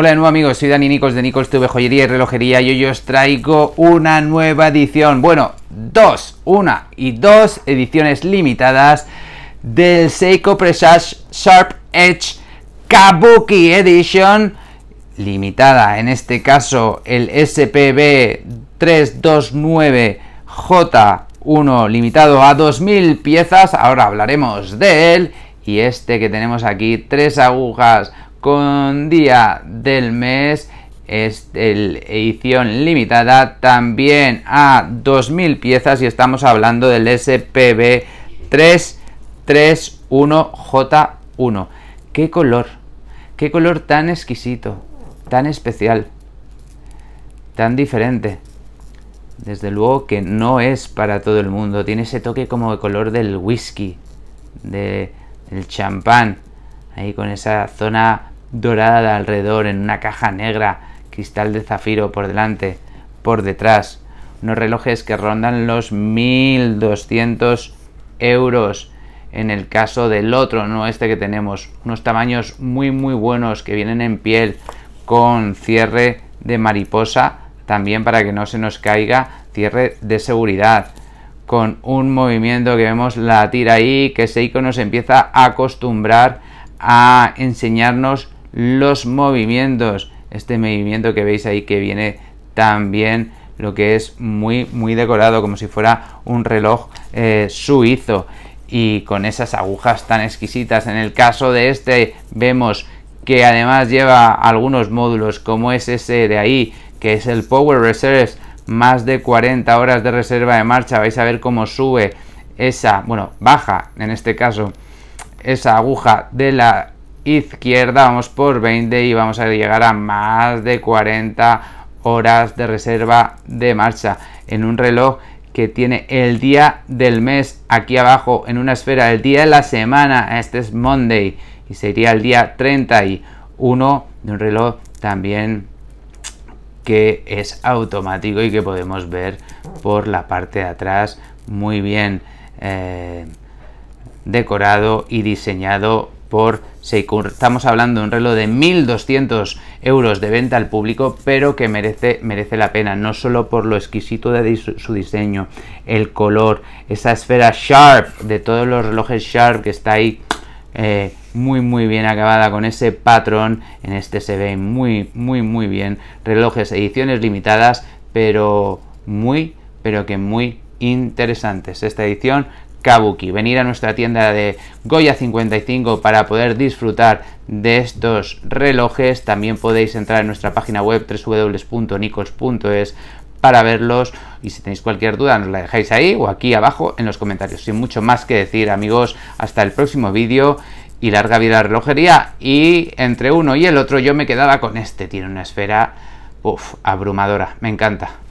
Hola de nuevo amigos, soy Dani Nicos de Nichols TV Joyería y Relojería y hoy os traigo una nueva edición, bueno, dos, una y dos ediciones limitadas del Seiko Presage Sharp Edge Kabuki Edition limitada, en este caso el SPB 329J1 limitado a 2000 piezas, ahora hablaremos de él y este que tenemos aquí, tres agujas con día del mes es edición limitada también a 2000 piezas y estamos hablando del SPB 331J1. ¡Qué color! ¡Qué color tan exquisito! Tan especial. Tan diferente. Desde luego que no es para todo el mundo. Tiene ese toque como de color del whisky, de, del champán ahí con esa zona dorada de alrededor, en una caja negra, cristal de zafiro por delante, por detrás, unos relojes que rondan los 1200 euros en el caso del otro, no este que tenemos, unos tamaños muy muy buenos que vienen en piel con cierre de mariposa también para que no se nos caiga cierre de seguridad con un movimiento que vemos la tira ahí que ese icono se empieza a acostumbrar a enseñarnos los movimientos. Este movimiento que veis ahí que viene también lo que es muy muy decorado como si fuera un reloj eh, suizo y con esas agujas tan exquisitas en el caso de este vemos que además lleva algunos módulos como es ese de ahí que es el power reserve más de 40 horas de reserva de marcha vais a ver cómo sube esa bueno baja en este caso esa aguja de la izquierda, vamos por 20 y vamos a llegar a más de 40 horas de reserva de marcha en un reloj que tiene el día del mes aquí abajo en una esfera, el día de la semana, este es Monday y sería el día 31 de un reloj también que es automático y que podemos ver por la parte de atrás muy bien. Eh, decorado y diseñado por Seikun. Estamos hablando de un reloj de 1.200 euros de venta al público, pero que merece, merece la pena, no solo por lo exquisito de su diseño, el color, esa esfera Sharp, de todos los relojes Sharp que está ahí eh, muy muy bien acabada con ese patrón en este se ve muy muy muy bien relojes ediciones limitadas pero muy pero que muy interesantes esta edición Kabuki. Venir a nuestra tienda de Goya 55 para poder disfrutar de estos relojes. También podéis entrar en nuestra página web www.nicols.es para verlos y si tenéis cualquier duda nos la dejáis ahí o aquí abajo en los comentarios. Sin mucho más que decir amigos, hasta el próximo vídeo y larga vida a la relojería. Y entre uno y el otro yo me quedaba con este, tiene una esfera abrumadora, me encanta.